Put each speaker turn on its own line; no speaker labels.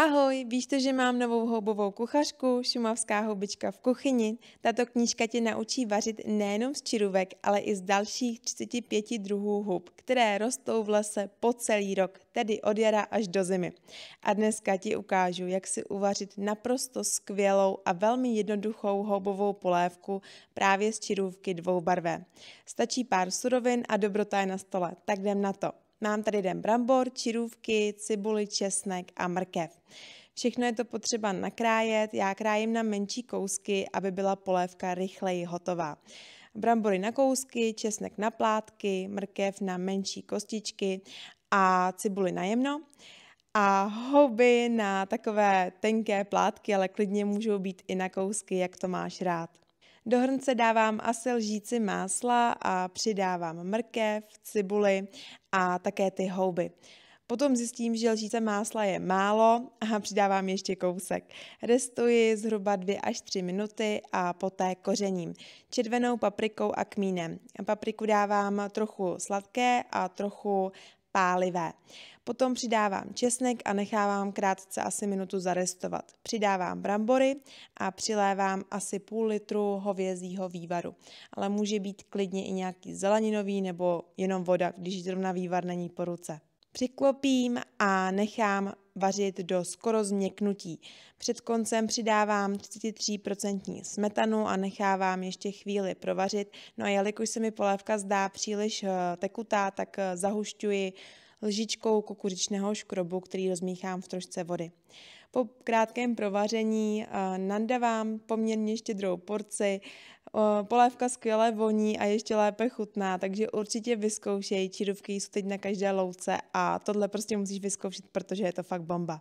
Ahoj, víš to, že mám novou houbovou kuchařku, šumavská houbička v kuchyni. Tato knížka tě naučí vařit nejenom z čiruvek, ale i z dalších 35 druhů hub, které rostou v lese po celý rok, tedy od jara až do zimy. A dneska ti ukážu, jak si uvařit naprosto skvělou a velmi jednoduchou houbovou polévku právě z čirůvky barvé. Stačí pár surovin a dobrota je na stole, tak jdem na to. Mám tady den brambor, čirůvky, cibuli, česnek a mrkev. Všechno je to potřeba nakrájet, já krájím na menší kousky, aby byla polévka rychleji hotová. Brambory na kousky, česnek na plátky, mrkev na menší kostičky a cibuli na jemno a houby na takové tenké plátky, ale klidně můžou být i na kousky, jak to máš rád. Do hrnce dávám asi lžíci másla a přidávám mrkev, cibuli a také ty houby. Potom zjistím, že lžíce másla je málo a přidávám ještě kousek. Restuji zhruba 2 až 3 minuty a poté kořením. Červenou paprikou a kmínem. Papriku dávám trochu sladké a trochu pálivé. Potom přidávám česnek a nechávám krátce asi minutu zarestovat. Přidávám brambory a přilévám asi půl litru hovězího vývaru. Ale může být klidně i nějaký zeleninový nebo jenom voda, když zrovna vývar není po ruce. Přiklopím a nechám vařit do skoro změknutí. Před koncem přidávám 33% smetanu a nechávám ještě chvíli provařit. No a jelikož se mi polévka zdá příliš eh, tekutá, tak eh, zahušťuji lžičkou kukuřičného škrobu, který rozmíchám v trošce vody. Po krátkém provaření eh, nandavám poměrně štědrou porci Polévka skvěle voní a ještě lépe chutná, takže určitě vyzkoušej. Čirovky jsou teď na každé louce a tohle prostě musíš vyzkoušet, protože je to fakt bomba.